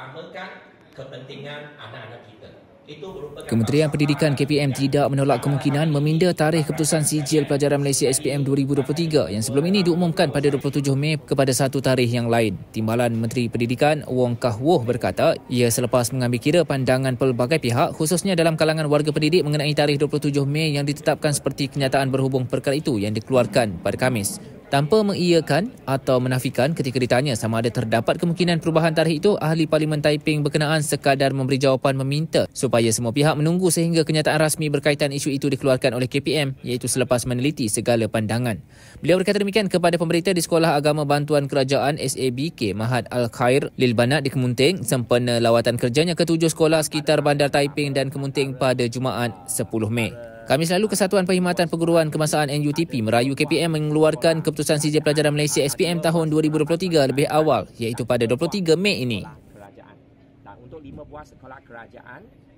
utamakan kepentingan anak-anak kita. Kementerian Pendidikan KPM tidak menolak kemungkinan meminda tarikh keputusan sijil pelajaran Malaysia SPM 2023 yang sebelum ini diumumkan pada 27 Mei kepada satu tarikh yang lain. Timbalan Menteri Pendidikan Wong Kah Woh berkata ia selepas mengambil kira pandangan pelbagai pihak khususnya dalam kalangan warga pendidik mengenai tarikh 27 Mei yang ditetapkan seperti kenyataan berhubung perkara itu yang dikeluarkan pada Kamis. Tanpa mengiyakan atau menafikan ketika ditanya sama ada terdapat kemungkinan perubahan tarikh itu, Ahli Parlimen Taiping berkenaan sekadar memberi jawapan meminta supaya semua pihak menunggu sehingga kenyataan rasmi berkaitan isu itu dikeluarkan oleh KPM iaitu selepas meneliti segala pandangan. Beliau berkata demikian kepada pemberita di Sekolah Agama Bantuan Kerajaan SABK Mahat Al-Khair Lilbanat di Kemunting sempena lawatan kerjanya ke tujuh sekolah sekitar Bandar Taiping dan Kemunting pada Jumaat 10 Mei. Kami selalu Kesatuan Perkhidmatan Perguruan Kemasaan NUTP merayu KPM mengeluarkan keputusan CJ Pelajaran Malaysia SPM tahun 2023 lebih awal iaitu pada 23 Mei ini. Untuk lima buah sekolah kerajaan